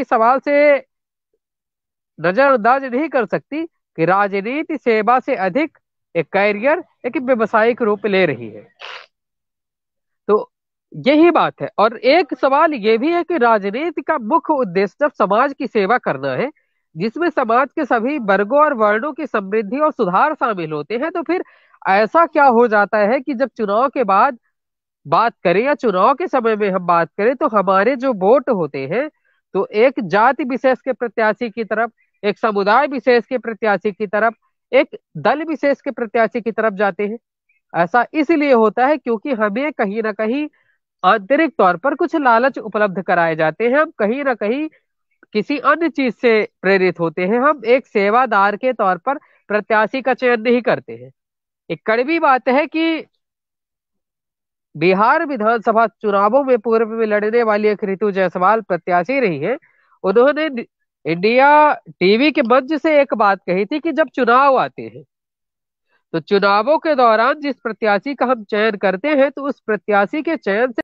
इसी सवाल से नजरअंदाज नहीं कर सकती कि राजनीति सेवा से अधिक एक कैरियर एक व्यवसायिक रूप ले रही है तो यही बात है और एक सवाल यह भी है कि राजनीति का मुख्य उद्देश्य जब समाज की सेवा करना है जिसमें समाज के सभी वर्गों और वर्णों की समृद्धि और सुधार शामिल होते हैं तो फिर ऐसा क्या हो जाता है कि जब चुनाव के बाद बात करें या चुनाव के समय में हम बात करें तो हमारे जो वोट होते हैं तो एक जाति विशेष के प्रत्याशी की तरफ एक समुदाय विशेष के प्रत्याशी की तरफ एक दल विशेष के प्रत्याशी की तरफ जाते हैं ऐसा इसलिए होता है क्योंकि हमें कहीं ना कहीं आंतरिक तौर पर कुछ लालच उपलब्ध कराए जाते हैं हम कहीं ना कहीं किसी अन्य चीज से प्रेरित होते हैं हम एक सेवादार के तौर पर प्रत्याशी का चयन नहीं करते हैं एक कड़वी बात है कि बिहार विधानसभा चुनावों में पूर्व में लड़ने वाली एक रितु जायसवाल प्रत्याशी रही है उन्होंने इंडिया टीवी के मंच से एक बात कही थी कि जब चुनाव आते हैं तो चुनावों के दौरान जिस प्रत्याशी का हम चयन करते हैं तो उस प्रत्याशी के चयन से